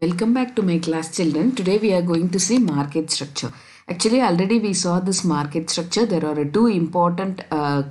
Welcome back to my class children. Today we are going to see market structure. Actually already we saw this market structure. There are two important uh,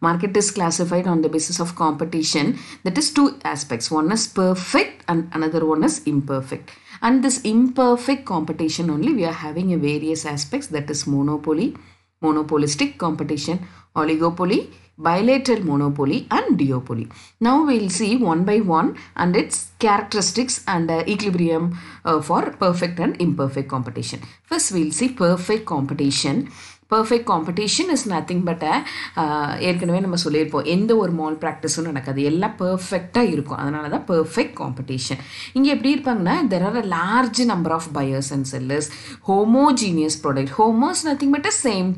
market is classified on the basis of competition. That is two aspects. One is perfect and another one is imperfect. And this imperfect competition only we are having a various aspects that is monopoly, monopolistic competition, oligopoly, bilateral monopoly and duopoly. Now we'll see one by one and its characteristics and uh, equilibrium uh, for perfect and imperfect competition. First we'll see perfect competition. Perfect competition is nothing but ஏற்கனவே நம்ம சொல்லியிருப்போம் எந்த ஒரு mall ப்ராக்டிஸும் நடக்காது எல்லாம் பர்ஃபெக்டாக இருக்கும் அதனால தான் பர்ஃபெக்ட் காம்படிஷன் இங்கே எப்படி இருப்பாங்கன்னா there are a large number of buyers and sellers homogeneous product homos nothing but a same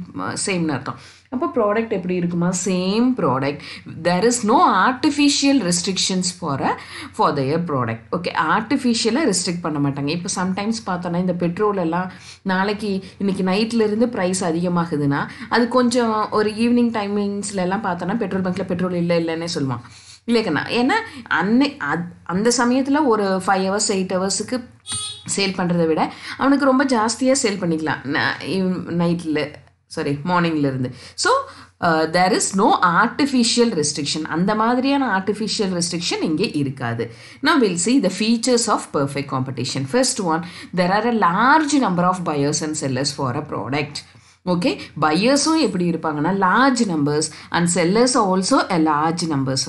சேம்னு அர்த்தம் அப்போ ப்ராடக்ட் எப்படி இருக்குமா same product there is no artificial restrictions for a for their product okay ஆர்டிஃபிஷியலாக restrict பண்ண மாட்டாங்க இப்போ sometimes பார்த்தோன்னா இந்த பெட்ரோல் எல்லாம் நாளைக்கு இன்றைக்கி நைட்லேருந்து ப்ரைஸ் அதிகமாக ஆகுதுன்னா அது கொஞ்சம் ஒரு ஈவினிங் டைமிங்ஸ்லலாம் பார்த்தோன்னா பெட்ரோல் பங்க்கில் பெட்ரோல் இல்லை இல்லைன்னே சொல்லுவான் இல்லைக்கண்ணா ஏன்னா அன்னை அந்த சமயத்தில் ஒரு ஃபைவ் ஹவர்ஸ் எயிட் ஹவர்ஸுக்கு சேல் பண்ணுறத விட அவனுக்கு ரொம்ப ஜாஸ்தியாக சேல் பண்ணிக்கலாம் நைட்டில் சாரி மார்னிங்லேருந்து so there is no artificial restriction அந்த மாதிரியான ஆர்டிஃபிஷியல் ரெஸ்ட்ரிக்ஷன் இங்கே இருக்காது நான் will see the features of perfect competition first one there are a large number of buyers and sellers for a product okay பையர்ஸும் எப்படி இருப்பாங்கன்னா large numbers and sellers also a large numbers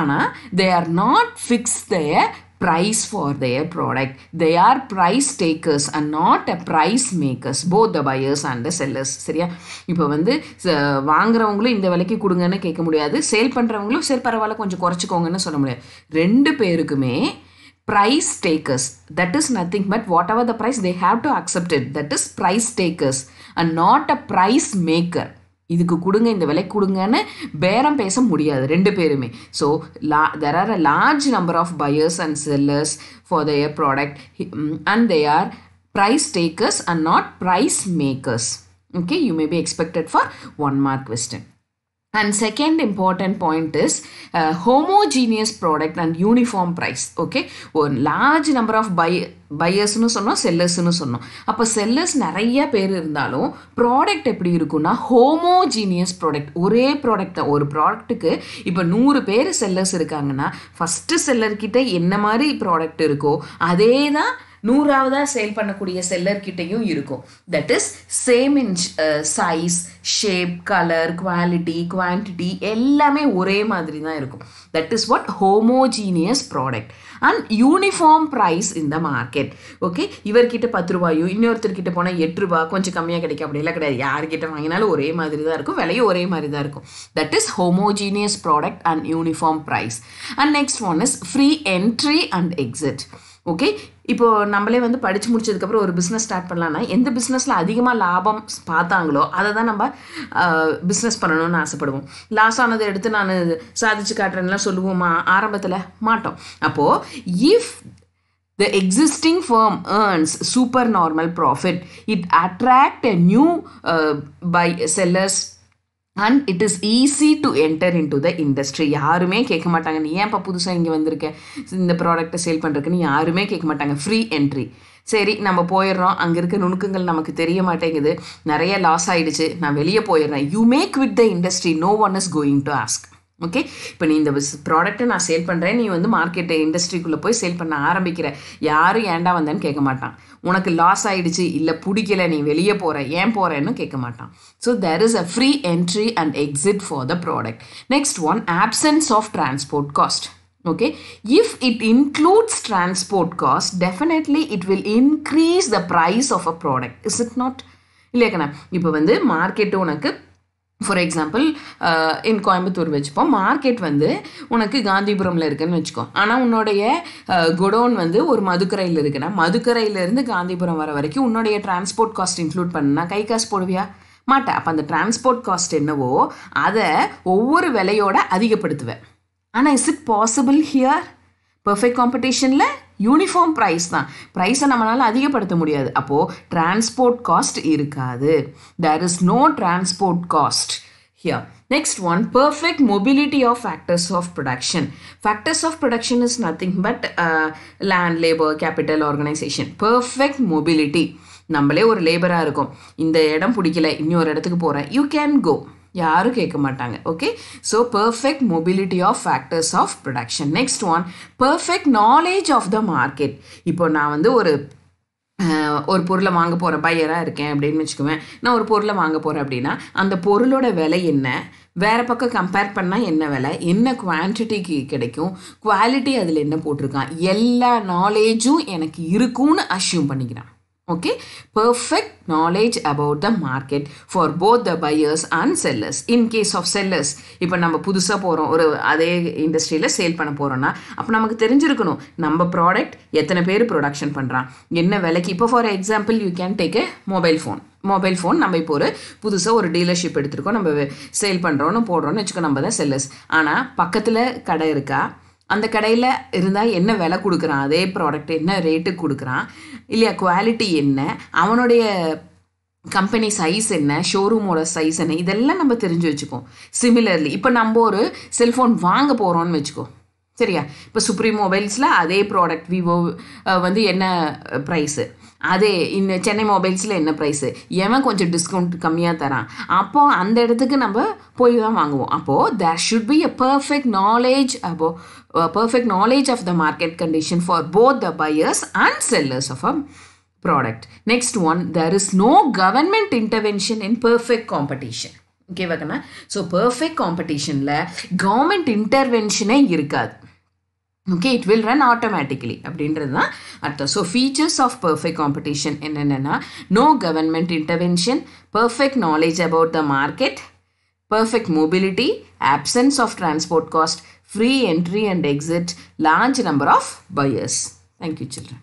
ஆனால் they are not fix there price for their product they are price takers and not a price makers both the buyers and the sellers சரியா இப்போ வந்து வாங்குறவங்களும் இந்த விலைக்கு கொடுங்கன்னு கேட்க முடியாது sale பண்ணுறவங்களும் சரி பரவாயில்ல கொஞ்சம் குறைச்சிக்கோங்கன்னு சொல்ல முடியாது ரெண்டு பேருக்குமே price takers. That is nothing but whatever the price, they have to accept it. That is price takers and not a price maker. இதுக்கு கொடுங்க இந்த விலை கொடுங்கன்னு பேரம் பேச முடியாது ரெண்டு பேருமே ஸோ லா there are a large number of buyers and sellers for their product and they are price takers and not price makers okay you may be expected for one mark question and second important point is uh, homogeneous product and uniform price. Okay, ஒரு large number of buy பையர்ஸ்னு சொன்னோம் செல்லர்ஸ்னு சொன்னோம் அப்போ sellers நிறைய பேர் இருந்தாலும் product எப்படி இருக்குன்னா ஹோமோஜீனியஸ் ப்ராடக்ட் ஒரே ப்ராடக்ட் தான் ஒரு ப்ராடக்ட்டுக்கு இப்போ நூறு பேர் செல்லர்ஸ் இருக்காங்கன்னா ஃபஸ்ட்டு செல்லர்கிட்ட என்ன மாதிரி ப்ராடக்ட் இருக்கோ அதே தான் நூறாவதாக சேல் பண்ணக்கூடிய செல்லர்கிட்டையும் இருக்கும் that is same in size shape colour quality quantity எல்லாமே ஒரே மாதிரி தான் இருக்கும் that is what homogeneous product and uniform price இந்த மார்க்கெட் ஓகே இவர்கிட்ட பத்து ரூபாயோ இன்னொருத்தர்கிட்ட போனால் எட்டு ரூபா கொஞ்சம் கம்மியாக கிடைக்கும் அப்படிலாம் கிடையாது யார்கிட்ட வாங்கினாலும் ஒரே மாதிரி தான் இருக்கும் விலையும் ஒரே மாதிரி தான் இருக்கும் that is homogeneous product and uniform price and next one is free entry and exit okay இப்போது நம்மளே வந்து படித்து முடிச்சதுக்கப்புறம் ஒரு பிஸ்னஸ் ஸ்டார்ட் பண்ணலாம்னா எந்த பிஸ்னஸில் அதிகமாக லாபம் பார்த்தாங்களோ அதை தான் நம்ம பிஸ்னஸ் பண்ணணும்னு ஆசைப்படுவோம் லாஸ் ஆனதை எடுத்து நான் சாதிச்சு காட்டுறேன்லாம் சொல்லுவோமா ஆரம்பத்தில் மாட்டோம் அப்போது if the existing firm earns super normal profit it attract a new buy sellers and it is easy to enter into the industry யாருமே கேட்க மாட்டாங்க நீ ஏன்ப்பா புதுசாக இங்கே வந்திருக்க இந்த ப்ராடக்ட்டை சேல் பண்ணுறதுக்குன்னு யாருமே கேட்க மாட்டாங்க ஃப்ரீ என்ட்ரி சரி நம்ம போயிடுறோம் அங்கே இருக்க நுணுக்கங்கள் நமக்கு தெரிய மாட்டேங்குது நிறைய லாஸ் ஆகிடுச்சு நான் வெளியே போயிடுறேன் you make with the industry no one is going to ask okay இப்போ நீ இந்த ப்ராடக்ட்டை நான் சேல் பண்ணுறேன் நீ வந்து மார்க்கெட்டு இண்டஸ்ட்ரிக்குள்ளே போய் சேல் பண்ண ஆரம்பிக்கிற யாரும் ஏண்டா வந்தேன்னு கேட்க மாட்டான் உனக்கு லாஸ் ஆகிடுச்சு இல்லை பிடிக்கல நீ வெளியே போகிற ஏன் போகிறேன்னு கேட்க மாட்டான் so there is a free entry and exit for the product next one absence of transport cost okay if it includes transport cost definitely it will increase the price of a product is it not இல்லையா இப்போ வந்து market உனக்கு for example in Coimbatore வச்சுப்போம் market வந்து உனக்கு காந்திபுரமில் இருக்குன்னு வச்சுக்கோ ஆனால் உன்னுடைய குடோன் uh, வந்து ஒரு மதுக்கரையில் இருக்குன்னா மதுக்கரையிலேருந்து காந்திபுரம் வர வரைக்கும் உன்னுடைய டிரான்ஸ்போர்ட் காஸ்ட் இன்க்ளூட் பண்ணா கை காசு போடுவியா மாட்டேன் அப்போ அந்த டிரான்ஸ்போர்ட் காஸ்ட் என்னவோ அதை ஒவ்வொரு விலையோட அதிகப்படுத்துவேன் ஆனால் is it possible here perfect காம்படிஷனில் யூனிஃபார்ம் ப்ரைஸ் தான் ப்ரைஸை நம்மளால் அதிகப்படுத்த முடியாது அப்போது டிரான்ஸ்போர்ட் காஸ்ட் இருக்காது there is no transport cost here next one perfect mobility of factors of production factors of production is nothing but land labour capital organisation perfect mobility நம்மளே ஒரு லேபராக இருக்கும் இந்த இடம் பிடிக்கல இன்னொரு இடத்துக்கு போகிறேன் யூ கேன் கோ யாரும் கேட்க மாட்டாங்க okay so perfect mobility of factors of production next one perfect knowledge of the market இப்போ நான் வந்து ஒரு ஒரு பொருளை வாங்க போகிற பையராக இருக்கேன் அப்படின்னு வச்சுக்குவேன் நான் ஒரு பொருளை வாங்க போகிறேன் அப்படின்னா அந்த பொருளோட விலை என்ன வேறு பக்கம் கம்பேர் பண்ணால் என்ன விலை என்ன குவான்டிட்டிக்கு கிடைக்கும் குவாலிட்டி அதில் என்ன போட்டிருக்கான் எல்லா நாலேஜும் எனக்கு இருக்கும்னு அஷ்யூம் பண்ணிக்கிறான் okay perfect knowledge about the market for both the buyers and sellers in case of sellers இப்போ நம்ம புதுசாக போகிறோம் ஒரு அதே இண்டஸ்ட்ரியில் சேல் பண்ண போகிறோன்னா அப்போ நமக்கு தெரிஞ்சிருக்கணும் நம்ம ப்ராடக்ட் எத்தனை பேர் ப்ரொடக்ஷன் பண்ணுறான் என்ன விலைக்கு இப்போ for example you can take a mobile phone mobile phone நம்ம இப்போ ஒரு புதுசாக ஒரு டீலர்ஷிப் எடுத்திருக்கோம் நம்ம சேல் பண்ணுறோன்னு போடுறோன்னு வச்சுக்கோ நம்ம தான் செல்லர்ஸ் ஆனால் பக்கத்தில் கடை இருக்கா அந்த கடையில் இருந்தால் என்ன விலை கொடுக்குறான் அதே ப்ராடக்ட் என்ன ரேட்டுக்கு கொடுக்குறான் இல்லையா குவாலிட்டி என்ன அவனுடைய கம்பெனி சைஸ் என்ன ஷோரூமோட சைஸ் என்ன இதெல்லாம் நம்ம தெரிஞ்சு வச்சுக்கோம் சிமிலர்லி இப்போ நம்ம ஒரு செல்ஃபோன் வாங்க போகிறோன்னு வச்சுக்கோ சரியா இப்போ சுப்ரீம் மொபைல்ஸில் அதே ப்ராடக்ட் விவோ வந்து என்ன ப்ரைஸு அதே இந்த சென்னை மொபைல்ஸில் என்ன ப்ரைஸு எவன் கொஞ்சம் டிஸ்கவுண்ட் கம்மியாக தரான் அப்போது அந்த இடத்துக்கு நம்ம போய் தான் வாங்குவோம் அப்போது there should be a perfect knowledge அப்போ perfect knowledge of the market condition for both the buyers and sellers of a product next one there is no government intervention in perfect competition ஓகேவா கண்ணா so perfect காம்படிஷனில் government இன்டர்வென்ஷனே இருக்காது okay it will run automatically so features of perfect competition no government intervention perfect knowledge about the market perfect mobility absence of transport cost free entry and exit large number of buyers thank you children